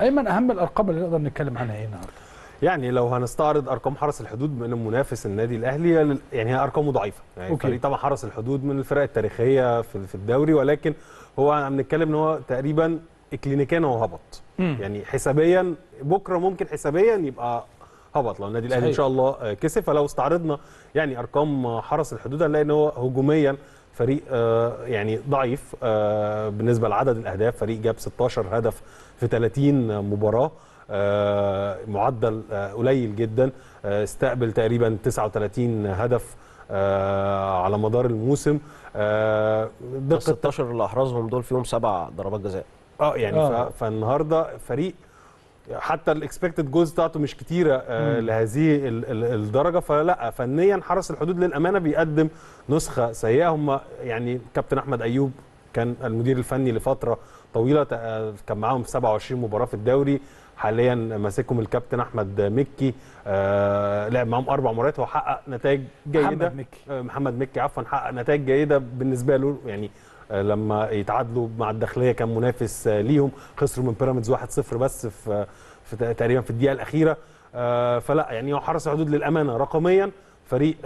ايمن اهم الارقام اللي نقدر نتكلم عنها ايه النهارده؟ يعني لو هنستعرض ارقام حرس الحدود من منافس النادي الاهلي يعني هي ارقامه ضعيفه يعني أوكي. الفريق طبعا حرس الحدود من الفرق التاريخيه في الدوري ولكن هو عم نتكلم ان هو تقريبا كلينيكيا هو هبط مم. يعني حسابيا بكره ممكن حسابيا يبقى هبط لو النادي الاهلي ان شاء الله آه، كسب فلو استعرضنا يعني ارقام حرس الحدود هنلاقي ان هو هجوميا فريق آه، يعني ضعيف آه، بالنسبه لعدد الاهداف فريق جاب 16 هدف في 30 مباراه آه، معدل قليل جدا استقبل تقريبا 39 هدف على مدار الموسم دقه 16 اللي احرزهم دول فيهم سبع ضربات جزاء اه يعني آه. فالنهارده فريق حتى الاكسبكتد جولز بتاعته مش كتيره آه، لهذه الدرجه فلا فنيا حرس الحدود للامانه بيقدم نسخه سيئه هم يعني كابتن احمد ايوب كان المدير الفني لفتره طويله كان معاهم 27 مباراه في الدوري حاليا ماسكهم الكابتن احمد مكي آه لعب معاهم اربع مرات وحقق نتائج جيده محمد مكي آه، محمد مكي عفوا حقق نتائج جيده بالنسبه له يعني لما يتعادلوا مع الداخليه كان منافس آه، ليهم خسروا من بيراميدز 1-0 بس في, آه، في تقريبا في الدقيقه الاخيره آه، فلا يعني هو حرس الحدود للامانه رقميا فريق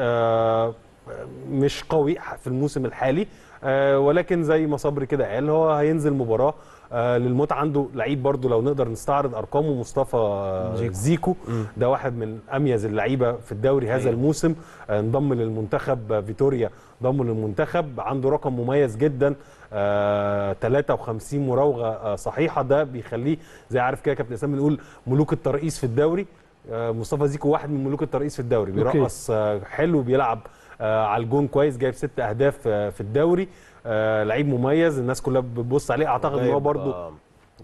مش قوي في الموسم الحالي آه، ولكن زي ما صبري كده قال هو هينزل مباراه آه، للمتعه عنده لعيب برده لو نقدر نستعرض ارقامه مصطفى آه، زيكو, زيكو. ده واحد من اميز اللعيبه في الدوري هذا أيوة. الموسم انضم للمنتخب فيتوريا انضم للمنتخب عنده رقم مميز جدا آه 53 مراوغه آه صحيحه ده بيخليه زي عارف كده كابتن اسامه بنقول ملوك الترقيص في الدوري مصطفى زيكو واحد من ملوك الترقيص في الدوري بيرقص حلو بيلعب آه، على الجون كويس جايب ست اهداف آه، في الدوري آه، لعيب مميز الناس كلها بتبص عليه اعتقد ان هو برده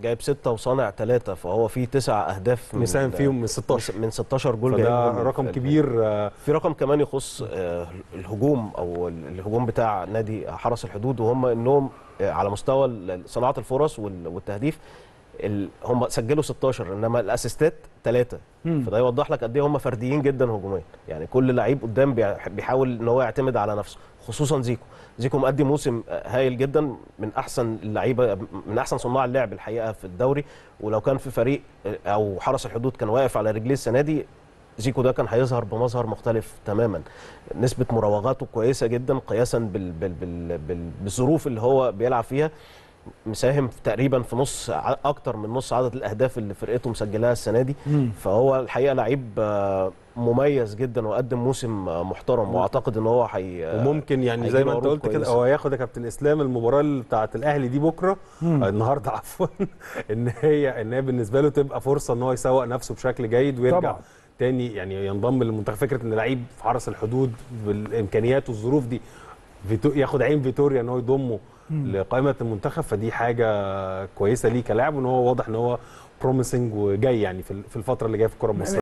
جايب ستة وصانع ثلاثة فهو في تسع أهداف مساهم فيهم من 16 من 16 جول فده رقم كبير في رقم كمان يخص الهجوم أو الهجوم بتاع نادي حرس الحدود وهم إنهم على مستوى صناعة الفرص والتهديف ال... هم سجلوا 16 انما الاسيستات ثلاثه فده يوضح لك قد ايه هم فرديين جدا هجوميا يعني كل لعيب قدام بيحاول ان هو يعتمد على نفسه خصوصا زيكو زيكو مقدم موسم هايل جدا من احسن اللعيبه من احسن صناع اللعب الحقيقه في الدوري ولو كان في فريق او حرس الحدود كان واقف على رجليه السنه دي زيكو ده كان هيظهر بمظهر مختلف تماما نسبه مراوغاته كويسه جدا قياسا بال... بال... بال... بالظروف اللي هو بيلعب فيها مساهم تقريبا في نص اكتر من نص عدد الاهداف اللي فرقته مسجلها السنه دي مم. فهو الحقيقه لعيب آه، مميز جدا وقدم موسم آه، محترم واعتقد ان هو حي وممكن يعني زي ما انت قلت كده هو هياخد يا كابتن اسلام المباراه بتاعه الاهلي دي بكره مم. آه، النهارده عفوا ان هي ان هي بالنسبه له تبقى فرصه ان هو يسوق نفسه بشكل جيد ويرجع طبعا. تاني يعني ينضم للمنتخب فكره ان لعيب في حرس الحدود بالامكانيات والظروف دي فيتو... ياخد عين فيتوريا ان هو يضمه لقائمه المنتخب فدي حاجه كويسه ليه كلاعب وان هو واضح ان هو بروميسنج وجاي يعني في الفتره اللي جايه في الكره المصريه